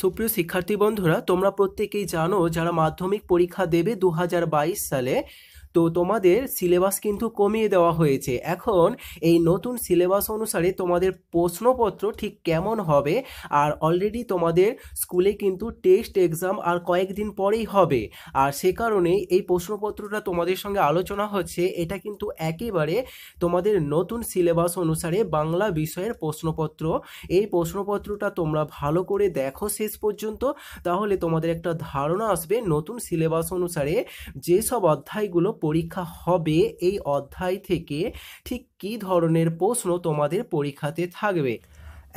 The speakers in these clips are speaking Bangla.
সুপ্রিয় শিক্ষার্থী বন্ধুরা তোমরা প্রত্যেকেই জানো যারা মাধ্যমিক পরীক্ষা দেবে দু সালে তো তোমাদের সিলেবাস কিন্তু কমিয়ে দেওয়া হয়েছে এখন এই নতুন সিলেবাস অনুসারে তোমাদের প্রশ্নপত্র ঠিক কেমন হবে আর অলরেডি তোমাদের স্কুলে কিন্তু টেস্ট এক্সাম আর কয়েকদিন পরেই হবে আর সে কারণে এই প্রশ্নপত্রটা তোমাদের সঙ্গে আলোচনা হচ্ছে এটা কিন্তু একেবারে তোমাদের নতুন সিলেবাস অনুসারে বাংলা বিষয়ের প্রশ্নপত্র এই প্রশ্নপত্রটা তোমরা ভালো করে দেখো শেষ পর্যন্ত তাহলে তোমাদের একটা ধারণা আসবে নতুন সিলেবাস অনুসারে যেসব অধ্যায়গুলো পরীক্ষা হবে এই অধ্যায় থেকে ঠিক কী ধরনের প্রশ্ন তোমাদের পরীক্ষাতে থাকবে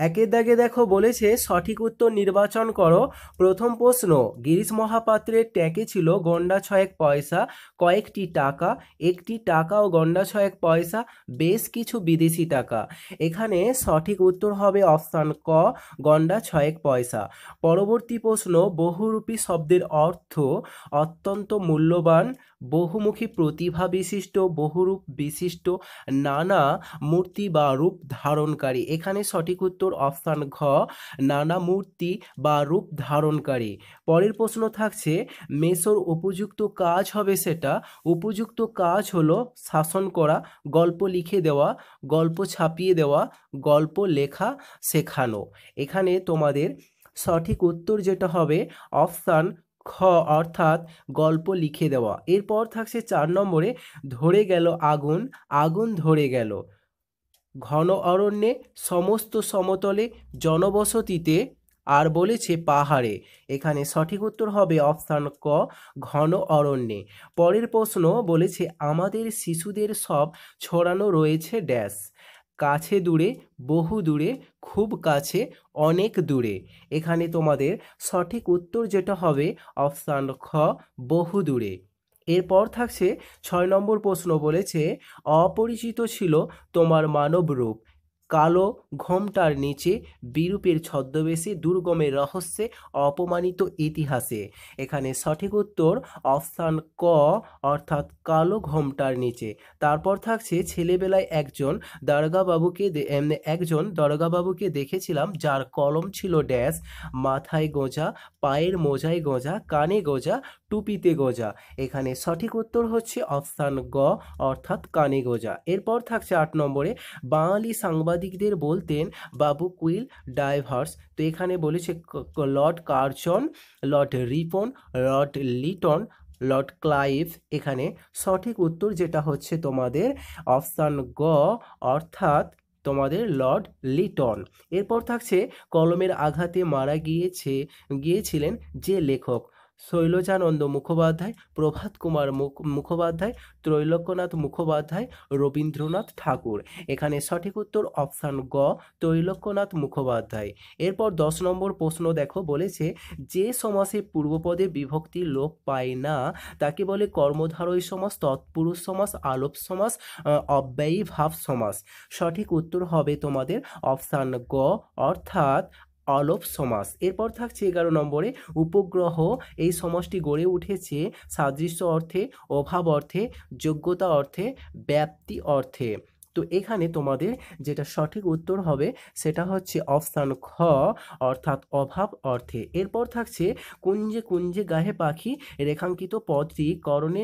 একের দাগে দেখো বলেছে সঠিক উত্তর নির্বাচন করো প্রথম প্রশ্ন গিরিশ মহাপাত্রের ট্যাকে ছিল গন্ডা ছয়েক পয়সা কয়েকটি টাকা একটি টাকা ও গন্ডা ছয়েক পয়সা বেশ কিছু বিদেশি টাকা এখানে সঠিক উত্তর হবে অপশান ক গন্ডা ছয়েক পয়সা পরবর্তী প্রশ্ন বহুরূপী শব্দের অর্থ অত্যন্ত মূল্যবান বহুমুখী প্রতিভা বিশিষ্ট বহুরূপ বিশিষ্ট নানা মূর্তি বা রূপ ধারণকারী এখানে সঠিক উত্তর উত্তর অপশান ঘ নানা মূর্তি বা রূপ ধারণকারী পরের প্রশ্ন থাকছে মেসোর উপযুক্ত কাজ হবে সেটা উপযুক্ত কাজ হলো শাসন করা গল্প লিখে দেওয়া গল্প ছাপিয়ে দেওয়া গল্প লেখা শেখানো এখানে তোমাদের সঠিক উত্তর যেটা হবে অপশান খ অর্থাৎ গল্প লিখে দেওয়া এরপর থাকছে চার নম্বরে ধরে গেল আগুন আগুন ধরে গেল ঘন অরণ্যে সমস্ত সমতলে জনবসতিতে আর বলেছে পাহাড়ে এখানে সঠিক উত্তর হবে অপশান ক ঘন অরণ্যে পরের প্রশ্ন বলেছে আমাদের শিশুদের সব ছড়ানো রয়েছে ড্যাশ কাছে দূরে বহু দূরে খুব কাছে অনেক দূরে এখানে তোমাদের সঠিক উত্তর যেটা হবে অপশান খ বহু দূরে এরপর থাকছে ছয় নম্বর প্রশ্ন বলেছে অপরিচিত ছিল তোমার মানব রূপ কালো ঘোমটার নিচে বিরূপের ছদ্মবেশে দুর্গমের রহস্যে অপমানিত ইতিহাসে এখানে সঠিক উত্তর অপশান ক অর্থাৎ কালো ঘোমটার নিচে তারপর থাকছে ছেলেবেলায় একজন দরগাবাবুকে একজন দরগাবাবুকে দেখেছিলাম যার কলম ছিল ড্যাশ মাথায় গোঁজা পায়ের মোজায় গোঁজা কানে গোঁজা টুপিতে গোজা এখানে সঠিক উত্তর হচ্ছে অপশান গ অর্থাৎ কানে গোজা এরপর থাকছে আট নম্বরে বাঙালি সাংবাদিকদের বলতেন বাবু কুইল ডাইভার্স তো এখানে বলেছে Lord Curzon Lord Ripon Lord Lytton Lord Clive এখানে সঠিক উত্তর যেটা হচ্ছে তোমাদের অপশান গ অর্থাৎ তোমাদের লর্ড লিটন এরপর থাকছে কলমের আঘাতে মারা গিয়েছে গিয়েছিলেন যে লেখক শৈলজানন্দ মুখোপাধ্যায় প্রভাত কুমার মুখোপাধ্যায় ত্রৈলোক্যনাথ মুখোপাধ্যায় রবীন্দ্রনাথ ঠাকুর এখানে সঠিক উত্তর অপশান গ ত্রৈলোক্যনাথ মুখোপাধ্যায় এরপর দশ নম্বর প্রশ্ন দেখো বলেছে যে সমাসে পূর্বপদে বিভক্তি লোপ পায় না তাকে বলে কর্মধারয় সমাস তৎপুরুষ সমাস আলোপ সমাস অব্যয়ী ভাব সমাস সঠিক উত্তর হবে তোমাদের অপশান গ অর্থাৎ অলপ সমাস এরপর থাকছে এগারো নম্বরে উপগ্রহ এই সমাজটি গড়ে উঠেছে সাদৃশ্য অর্থে অভাব অর্থে যোগ্যতা অর্থে ব্যাপ্তি অর্থে তো এখানে তোমাদের যেটা সঠিক উত্তর হবে সেটা হচ্ছে অপশান খ অর্থাৎ অভাব অর্থে এরপর থাকছে কুঞ্জে কুঞ্জে গাহে পাখি রেখাঙ্কিত পদটি করণে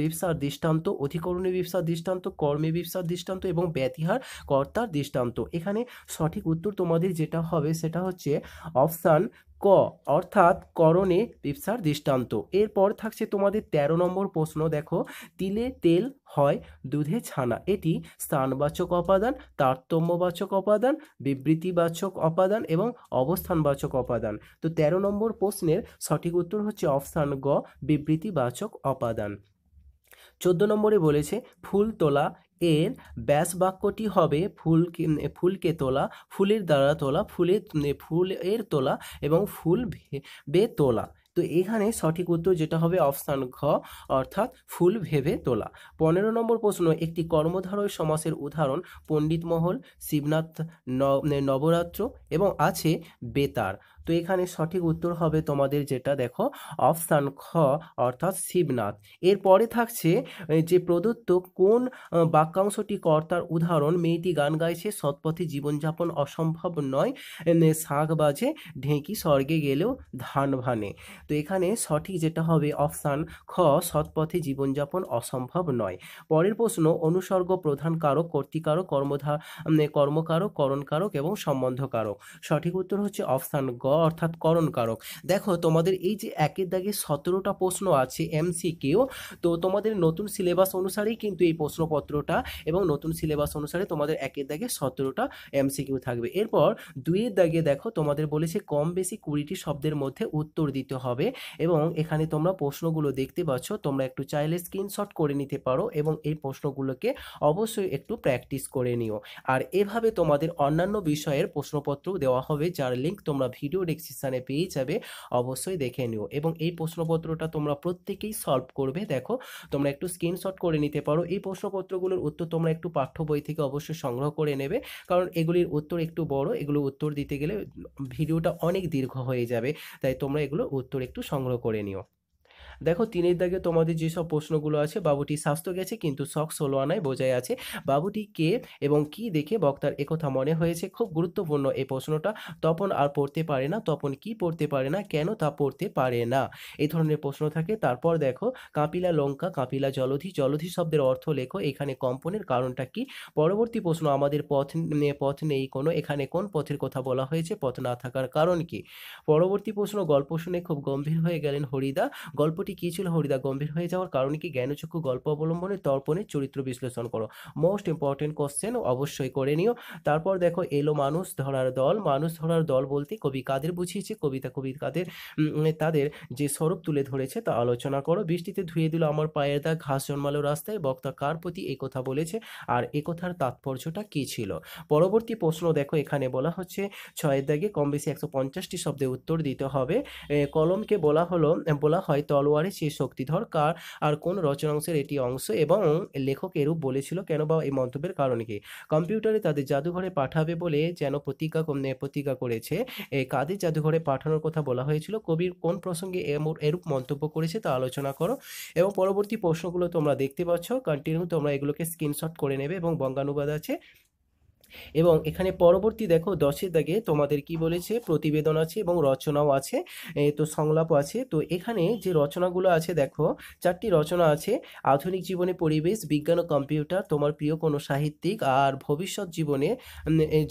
ব্যবসার দৃষ্টান্ত অধিকরণে ব্যবসার দৃষ্টান্ত কর্মে ব্যবসার দৃষ্টান্ত এবং ব্যতিহার কর্তার দৃষ্টান্ত এখানে সঠিক উত্তর তোমাদের যেটা হবে সেটা হচ্ছে অপশান ক অর্থাৎ করণে পিপসার দৃষ্টান্ত এরপর থাকছে তোমাদের ১৩ নম্বর প্রশ্ন দেখো তিলে তেল হয় দুধে ছানা এটি স্থানবাচক অপাদান তারতম্যবাচক অপাদান বিবৃতিবাচক অপাদান এবং অবস্থানবাচক অপাদান তো ১৩ নম্বর প্রশ্নের সঠিক উত্তর হচ্ছে অপশান গ বিবৃতিবাচক অপাদান চোদ্দ নম্বরে বলেছে ফুল তোলা এর ব্যাস বাক্যটি হবে ফুলকে ফুলকে তোলা ফুলের দ্বারা তোলা ফুলে ফুলের তোলা এবং ফুল ভেবে তোলা তো এখানে সঠিক উত্তর যেটা হবে অপশান ঘ অর্থাৎ ফুল ভেবে তোলা পনেরো নম্বর প্রশ্ন একটি কর্মধারয় সমাসের উদাহরণ পণ্ডিতমহল শিবনাথ নবরাত্র এবং আছে বেতার তো এখানে সঠিক উত্তর হবে তোমাদের যেটা দেখো অপশান খ অর্থাৎ শিবনাথ এরপরে থাকছে যে প্রদত্ত কোন বাক্যাংশটি কর্তার উদাহরণ মেয়েটি গান গাইছে সৎপথে জীবনযাপন অসম্ভব নয় শাঁখ বাজে ঢেঁকি স্বর্গে গেলেও ধান ভানে তো এখানে সঠিক যেটা হবে অপশান খ সৎপথে জীবনযাপন অসম্ভব নয় পরের প্রশ্ন অনুসর্গ প্রধান কারক কর্তৃকারক কর্মধা কর্মকারক করণকারক এবং সম্বন্ধকারক সঠিক উত্তর হচ্ছে অপশান গ অর্থাৎ করণকারক দেখো তোমাদের এই যে একের দাগে সতেরোটা প্রশ্ন আছে এমসিকিউ তো তোমাদের নতুন সিলেবাস অনুসারেই কিন্তু এই প্রশ্নপত্রটা এবং নতুন সিলেবাস অনুসারে তোমাদের একের দাগে সতেরোটা এমসিকিউ থাকবে এরপর দুইয়ের দাগে দেখো তোমাদের বলেছে কম বেশি কুড়িটি শব্দের মধ্যে উত্তর দিতে হবে এবং এখানে তোমরা প্রশ্নগুলো দেখতে পাচ্ছ তোমরা একটু চাইলে স্ক্রিনশট করে নিতে পারো এবং এই প্রশ্নগুলোকে অবশ্যই একটু প্র্যাকটিস করে নিও আর এভাবে তোমাদের অন্যান্য বিষয়ের প্রশ্নপত্র দেওয়া হবে যার লিঙ্ক তোমরা ভিডিও ডিসক্রিপশানে পেয়ে যাবে অবশ্যই দেখে নিও এবং এই প্রশ্নপত্রটা তোমরা প্রত্যেকেই সলভ করবে দেখো তোমরা একটু স্ক্রিনশট করে নিতে পারো এই প্রশ্নপত্রগুলোর উত্তর তোমরা একটু পাঠ্য বই থেকে অবশ্যই সংগ্রহ করে নেবে কারণ এগুলির উত্তর একটু বড় এগুলো উত্তর দিতে গেলে ভিডিওটা অনেক দীর্ঘ হয়ে যাবে তাই তোমরা এগুলো উত্তর একটু সংগ্রহ করে নিও দেখো তিনের দাগে তোমাদের যেসব প্রশ্নগুলো আছে বাবুটি স্বাস্থ্য গেছে কিন্তু শখ ষোলো আনায় বোঝাই আছে বাবুটি কে এবং কি দেখে বক্তার একথা মনে হয়েছে খুব গুরুত্বপূর্ণ এই প্রশ্নটা তপন আর পড়তে পারে না তপন কি পড়তে পারে না কেন তা পড়তে পারে না এই ধরনের প্রশ্ন থাকে তারপর দেখো কাপিলা লঙ্কা কাপিলা জলধি জলধি শব্দের অর্থ লেখো এখানে কম্পনের কারণটা কি পরবর্তী প্রশ্ন আমাদের পথ পথ নেই কোনো এখানে কোন পথের কথা বলা হয়েছে পথ না থাকার কারণ কি পরবর্তী প্রশ্ন গল্প শুনে খুব গম্ভীর হয়ে গেলেন হরিদা গল্পটি গল্পটি কী ছিল হরিদা গম্ভীর হয়ে যাওয়ার কারণে কি জ্ঞানচক্ষু গল্প অবলম্বনে তর্পণের চরিত্র বিশ্লেষণ করো মোস্ট ইম্পর্টেন্ট কোশ্চেন অবশ্যই করে নিও তারপর দেখো এলো মানুষ ধরার দল মানুষ ধরার দল বলতে কবি কাদের বুঝিয়েছে কবিতা কবি কাদের তাদের যে স্বরূপ তুলে ধরেছে তা আলোচনা করো বৃষ্টিতে ধুয়ে দিল আমার পায়ের দাগ ঘাস জন্মালো রাস্তায় বক্তা কার প্রতি একথা বলেছে আর একথার তাৎপর্যটা কী ছিল পরবর্তী প্রশ্ন দেখো এখানে বলা হচ্ছে ছয়ের দাগে কম বেশি একশো পঞ্চাশটি শব্দে উত্তর দিতে হবে কলমকে বলা হলো বলা হয় তল তলোয়ারে সে শক্তিধর কার আর কোন রচনাংশের এটি অংশ এবং লেখক এরূপ বলেছিল কেন বা এই মন্তব্যের কারণে কি কম্পিউটারে তাদের জাদুঘরে পাঠাবে বলে যেন প্রতিজ্ঞা প্রতিজ্ঞা করেছে কাদের জাদুঘরে পাঠানোর কথা বলা হয়েছিল কবির কোন প্রসঙ্গে এরূপ মন্তব্য করেছে তা আলোচনা করো এবং পরবর্তী প্রশ্নগুলো তোমরা দেখতে পাচ্ছ কন্টিনিউ তোমরা এগুলোকে স্ক্রিনশট করে নেবে এবং বঙ্গানুবাদ আছে এবং এখানে পরবর্তী দেখো দশের দাগে তোমাদের কি বলেছে প্রতিবেদন আছে এবং রচনাও আছে তো সংলাপ আছে তো এখানে যে রচনাগুলো আছে দেখো চারটি রচনা আছে আধুনিক জীবনে পরিবেশ বিজ্ঞান ও কম্পিউটার তোমার প্রিয় কোনো সাহিত্যিক আর ভবিষ্যৎ জীবনে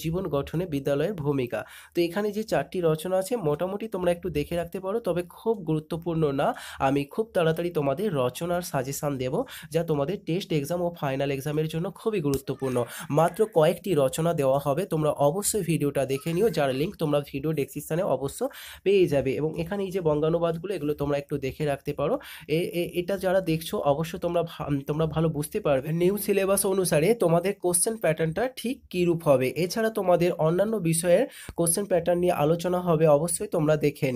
জীবন গঠনে বিদ্যালয়ের ভূমিকা তো এখানে যে চারটি রচনা আছে মোটামুটি তোমরা একটু দেখে রাখতে পারো তবে খুব গুরুত্বপূর্ণ না আমি খুব তাড়াতাড়ি তোমাদের রচনার সাজেশান দেব যা তোমাদের টেস্ট এক্সাম ও ফাইনাল এক্সামের জন্য খুবই গুরুত্বপূর্ণ মাত্র কয়েকটি রচনা আলোচনা দেওয়া হবে তোমরা অবশ্যই ভিডিওটা দেখে নিও যার লিঙ্ক তোমরা ভিডিও ডেসক্রিপশানে অবশ্য পেয়ে যাবে এবং এখানে এই যে বঙ্গানুবাদগুলো এগুলো তোমরা একটু দেখে রাখতে পারো এটা যারা দেখছো অবশ্য তোমরা তোমরা ভালো বুঝতে পারবে নিউ সিলেবাস অনুসারে তোমাদের কোশ্চেন প্যাটার্নটা ঠিক কীরূপ হবে এছাড়া তোমাদের অন্যান্য বিষয়ের কোশ্চেন প্যাটার্ন নিয়ে আলোচনা হবে অবশ্যই তোমরা দেখে